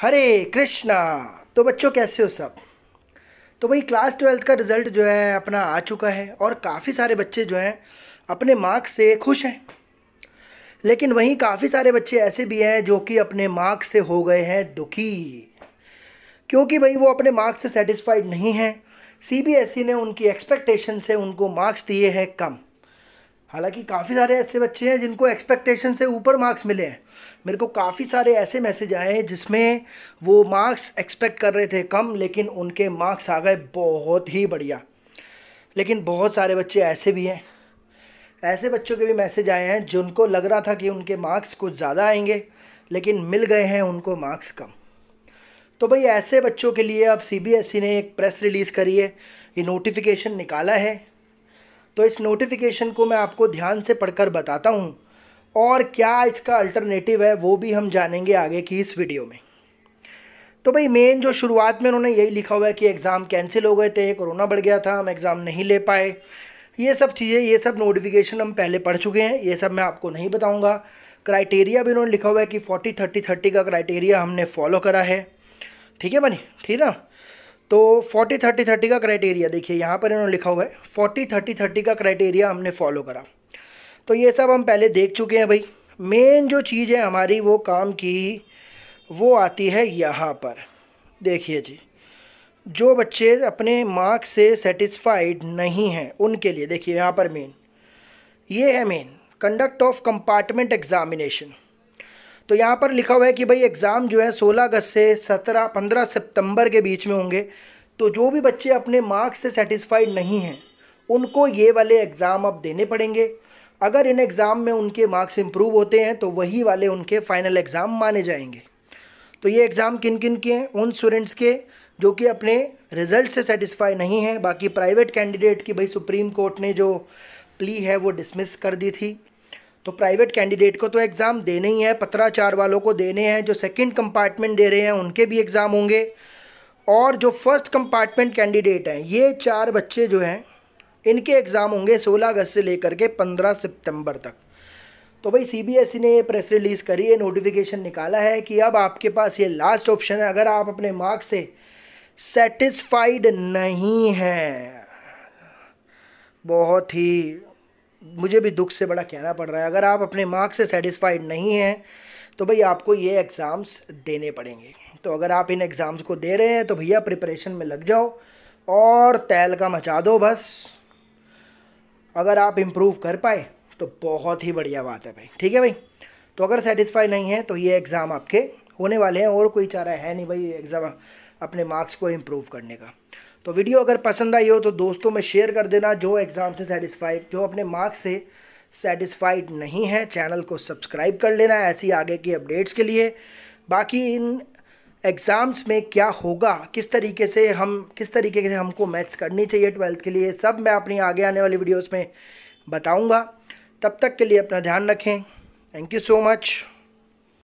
हरे कृष्णा तो बच्चों कैसे हो सब तो भाई क्लास ट्वेल्थ का रिज़ल्ट जो है अपना आ चुका है और काफ़ी सारे बच्चे जो हैं अपने मार्क्स से खुश हैं लेकिन वहीं काफ़ी सारे बच्चे ऐसे भी हैं जो कि अपने मार्क्स से हो गए हैं दुखी क्योंकि भाई वो अपने मार्क्स से सेटिस्फाइड नहीं हैं सीबीएसई e ने उनकी एक्सपेक्टेशन से उनको मार्क्स दिए हैं कम हालांकि काफ़ी सारे ऐसे बच्चे हैं जिनको एक्सपेक्टेशन से ऊपर मार्क्स मिले हैं मेरे को काफ़ी सारे ऐसे मैसेज आए हैं जिसमें वो मार्क्स एक्सपेक्ट कर रहे थे कम लेकिन उनके मार्क्स आ गए बहुत ही बढ़िया लेकिन बहुत सारे बच्चे ऐसे भी हैं ऐसे बच्चों के भी मैसेज आए हैं जिनको लग रहा था कि उनके मार्क्स कुछ ज़्यादा आएंगे लेकिन मिल गए हैं उनको मार्क्स कम तो भाई ऐसे बच्चों के लिए अब सी e ने एक प्रेस रिलीज़ करी है ये नोटिफिकेशन निकाला है तो इस नोटिफिकेशन को मैं आपको ध्यान से पढ़कर बताता हूँ और क्या इसका अल्टरनेटिव है वो भी हम जानेंगे आगे की इस वीडियो में तो भाई मेन जो शुरुआत में उन्होंने यही लिखा हुआ है कि एग्ज़ाम कैंसिल हो गए थे कोरोना बढ़ गया था हम एग्ज़ाम नहीं ले पाए ये सब चीज़ें ये सब नोटिफिकेशन हम पहले पढ़ चुके हैं ये सब मैं आपको नहीं बताऊँगा क्राइटेरिया भी उन्होंने लिखा हुआ है कि फोर्टी थर्टी थर्टी का क्राइटेरिया हमने फॉलो करा है ठीक है बनी ठीक ना तो 40 30 30 का क्राइटेरिया देखिए यहाँ पर इन्होंने लिखा हुआ है 40 30 30 का क्राइटेरिया हमने फॉलो करा तो ये सब हम पहले देख चुके हैं भाई मेन जो चीज़ है हमारी वो काम की वो आती है यहाँ पर देखिए जी जो बच्चे अपने मार्क्स से सेटिस्फाइड नहीं हैं उनके लिए देखिए यहाँ पर मेन ये है main conduct of compartment examination तो यहाँ पर लिखा हुआ है कि भाई एग्ज़ाम जो है सोलह अगस्त से सत्रह पंद्रह सितंबर के बीच में होंगे तो जो भी बच्चे अपने मार्क्स से सेटिस्फाइड नहीं हैं उनको ये वाले एग्ज़ाम अब देने पड़ेंगे अगर इन एग्ज़ाम में उनके मार्क्स इम्प्रूव होते हैं तो वही वाले उनके फाइनल एग्ज़ाम माने जाएंगे तो ये एग्ज़ाम किन किन के हैं उन स्टूडेंट्स के जो कि अपने रिज़ल्ट से सेटिस्फाई नहीं हैं बाकी प्राइवेट कैंडिडेट की भाई सुप्रीम कोर्ट ने जो प्ली है वो डिसमिस कर दी थी तो प्राइवेट कैंडिडेट को तो एग्ज़ाम देने ही है पत्राचार वालों को देने हैं जो सेकंड कंपार्टमेंट दे रहे हैं उनके भी एग्ज़ाम होंगे और जो फर्स्ट कंपार्टमेंट कैंडिडेट हैं ये चार बच्चे जो हैं इनके एग्ज़ाम होंगे 16 अगस्त से लेकर के 15 सितंबर तक तो भाई सीबीएसई ने ये प्रेस रिलीज़ करी है नोटिफिकेशन निकाला है कि अब आपके पास ये लास्ट ऑप्शन है अगर आप अपने मार्क्स से सेटिस्फाइड नहीं हैं बहुत ही मुझे भी दुख से बड़ा कहना पड़ रहा है अगर आप अपने मार्क्स से सेटिस्फाइड नहीं हैं तो भाई आपको ये एग्ज़ाम्स देने पड़ेंगे तो अगर आप इन एग्ज़ाम्स को दे रहे हैं तो भैया प्रिपरेशन में लग जाओ और तैल का मचा दो बस अगर आप इम्प्रूव कर पाए तो बहुत ही बढ़िया बात है भाई ठीक है भाई तो अगर सेटिस्फाई नहीं है तो ये एग्ज़ाम आपके होने वाले हैं और कोई चारा है नहीं भाई एग्ज़ाम अपने मार्क्स को इम्प्रूव करने का तो वीडियो अगर पसंद आई हो तो दोस्तों में शेयर कर देना जो एग्ज़ाम से सेटिस्फाइड जो अपने मार्क्स से सेटिस्फाइड नहीं है चैनल को सब्सक्राइब कर लेना ऐसी आगे की अपडेट्स के लिए बाकी इन एग्ज़ाम्स में क्या होगा किस तरीके से हम किस तरीके से हमको मैथ्स करनी चाहिए ट्वेल्थ के लिए सब मैं अपनी आगे आने वाली वीडियोस में बताऊंगा तब तक के लिए अपना ध्यान रखें थैंक यू सो मच